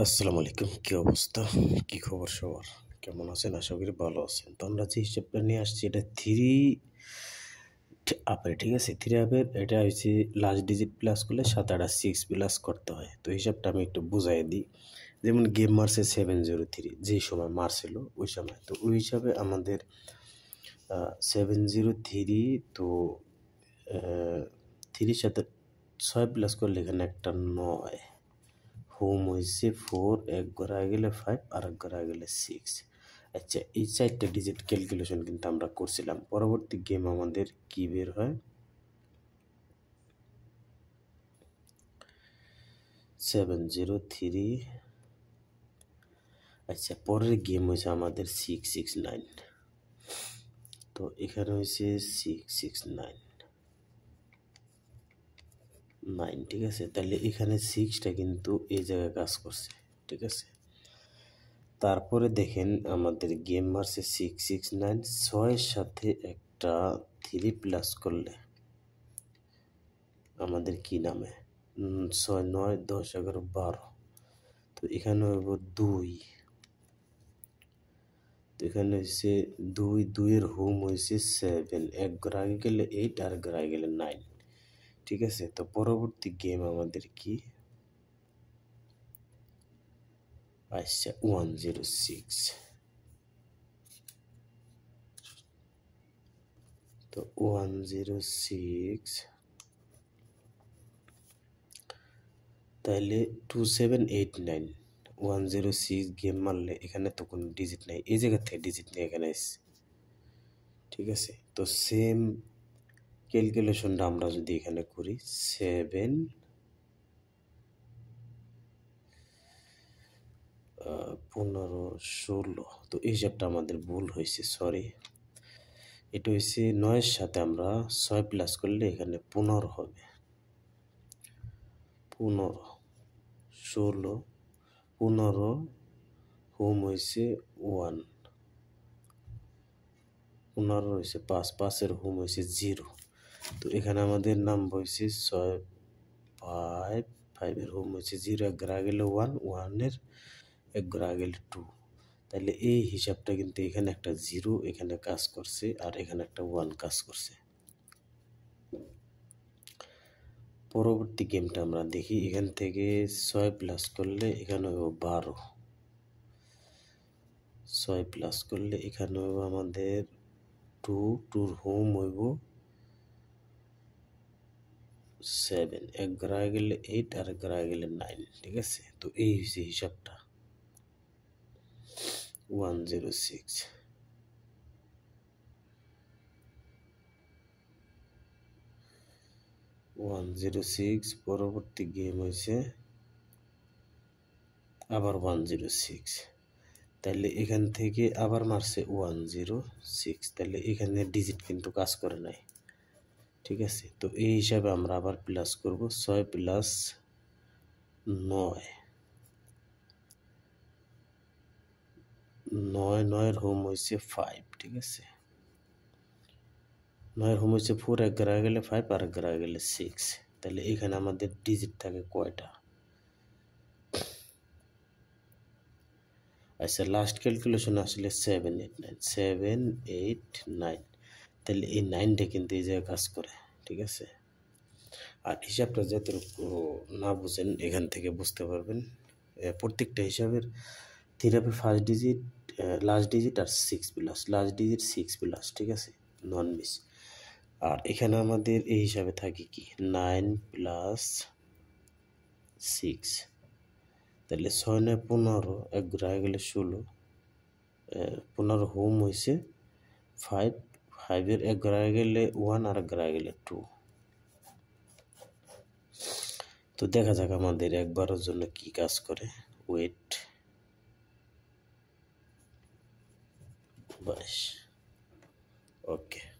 আসসালামু আলাইকুম কী অবস্থা কি খবর সবার কেমন আছেন আশা করি ভালো আছেন তো আমরা যে হিসাবটা নিয়ে আসছি এটা থ্রি আপের ঠিক আছে থ্রি আপের এটা হচ্ছে লাস্ট ডিজিট প্লাস করলে সাত আট আর সিক্স প্লাস করতে হয় তো হিসাবটা আমি একটু বুঝাই দিই যেমন গেম মারছে সেভেন জিরো থ্রি যে সময় মারছিল ওই সময় তো ওই হিসাবে আমাদের সেভেন জিরো থ্রি তো থ্রির সাথে ছয় প্লাস করলে এখানে একটা নয় হোম হয়েছে ফোর এক ঘরে গেলে ফাইভ আর এক ঘরে গেলে সিক্স আচ্ছা এই চারটে ডিজিট ক্যালকুলেশন কিন্তু আমরা করছিলাম পরবর্তী গেম আমাদের কী বের হয় সেভেন জিরো থ্রি আচ্ছা পরের গেম হয়েছে আমাদের সিক্স সিক্স নাইন তো এখানে হয়েছে সিক্স সিক্স নাইন নাইন ঠিক আছে তাহলে এখানে সিক্সটা কিন্তু এই জায়গায় কাজ করছে ঠিক আছে তারপরে দেখেন আমাদের গেম মারছে সিক্স সিক্স নাইন ছয়ের সাথে একটা থ্রি প্লাস করলে আমাদের কি নামে ছয় নয় দশ এগারো বারো তো এখানে হইব দুই তো এখানে হচ্ছে দুই দুইয়ের হোম হয়েছে সেভেন এক ঘর গেলে এইট আর ঘর গেলে নাইন ঠিক আছে তো পরবর্তী গেম আমাদের কি আছে 106 তো 106 তাহলে 2789 106 গেম মারলে এখানে তো কোনো ডিজিট নাই এই জায়গাতে ডিজিট নেই এখানে ঠিক আছে তো সেম ক্যালকুলেশনটা আমরা যদি এখানে করি সেভেন পনেরো ষোলো তো এই হিসাবটা আমাদের ভুল হয়েছে সরি এটা হয়েছে নয়ের সাথে আমরা ছয় প্লাস করলে এখানে পনেরো হবে পনেরো ষোলো পনেরো হোম হয়েছে ওয়ান পনেরো হয়েছে পাঁচ পাঁচের হোম হয়েছে জিরো তো এখানে আমাদের নাম হয়েছে ছয় ফাইভ ফাইভের হোম হয়েছে জিরো এক গ্রা গেলে ওয়ান ওয়ানের এক গ্রা গেলে টু তাহলে এই হিসাবটা কিন্তু এখানে একটা জিরো এখানে কাজ করছে আর এখানে একটা ওয়ান কাজ করছে পরবর্তী গেমটা আমরা দেখি এখান থেকে ছয় প্লাস করলে এখানে হইব বারো ছয় প্লাস করলে এখানে হইব আমাদের টু টুর হোম হইব সেভেন এক গ্রাহ গেলে এইট আর এক গ্রায় গেলে নাইন ঠিক আছে তো এই হচ্ছে হিসাবটা one zero six one zero six পরবর্তী গেম হয়েছে আবার ওয়ান জিরো সিক্স তাহলে এখান থেকে আবার মারছে ওয়ান জিরো সিক্স তাহলে এখানে ডিজিট কিন্তু কাজ করে নাই ঠিক আছে তো এই হিসাবে আমরা আবার প্লাস করব ছয় প্লাস নয় নয় নয়ের হোম হয়েছে ফাইভ ঠিক আছে নয়ের হোম হয়েছে ফোর এক গ্রাহ গেলে ফাইভ আর এক গ্রাহ গেলে সিক্স তাহলে এখানে আমাদের ডিজিট থাকে কয়টা আচ্ছা লাস্ট ক্যালকুলেশন আসলে seven eight nine seven eight nine তাহলে এই নাইনটা কিন্তু এই জায়গায় কাজ করে ঠিক আছে আর হিসাবটা যত না বুঝেন এখান থেকে বুঝতে পারবেন প্রত্যেকটা হিসাবের থিরাপি ফার্স্ট ডিজিট লাস্ট ডিজিট আর six plus last digit six plus ঠিক আছে নন মিস আর এখানে আমাদের এই হিসাবে থাকে কি নাইন প্লাস সিক্স তাহলে ছয় নয় পনেরো এক ঘুরে গেলে ষোলো পনেরো হোম হয়েছে ফাইভ ফাইভের এক gragele গেলে ওয়ান আর এক ঘরা গেলে টু তো দেখা যাক আমাদের একবারের জন্য কি কাজ করে ওয়েট বাইশ ওকে